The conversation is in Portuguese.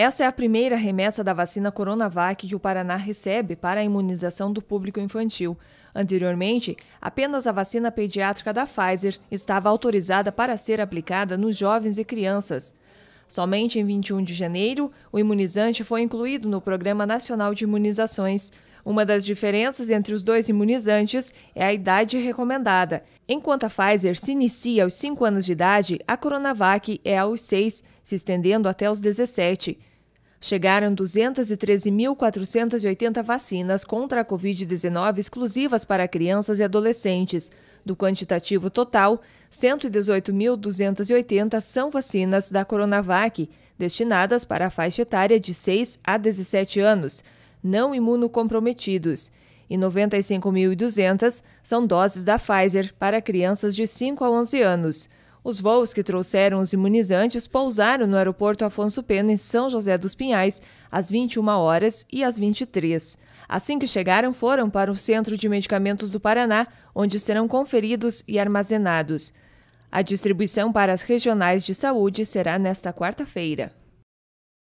Essa é a primeira remessa da vacina Coronavac que o Paraná recebe para a imunização do público infantil. Anteriormente, apenas a vacina pediátrica da Pfizer estava autorizada para ser aplicada nos jovens e crianças. Somente em 21 de janeiro, o imunizante foi incluído no Programa Nacional de Imunizações. Uma das diferenças entre os dois imunizantes é a idade recomendada. Enquanto a Pfizer se inicia aos 5 anos de idade, a Coronavac é aos 6, se estendendo até os 17 chegaram 213.480 vacinas contra a Covid-19 exclusivas para crianças e adolescentes. Do quantitativo total, 118.280 são vacinas da Coronavac, destinadas para a faixa etária de 6 a 17 anos, não imunocomprometidos. E 95.200 são doses da Pfizer para crianças de 5 a 11 anos. Os voos que trouxeram os imunizantes pousaram no aeroporto Afonso Pena, em São José dos Pinhais, às 21 horas e às 23. Assim que chegaram, foram para o Centro de Medicamentos do Paraná, onde serão conferidos e armazenados. A distribuição para as regionais de saúde será nesta quarta-feira.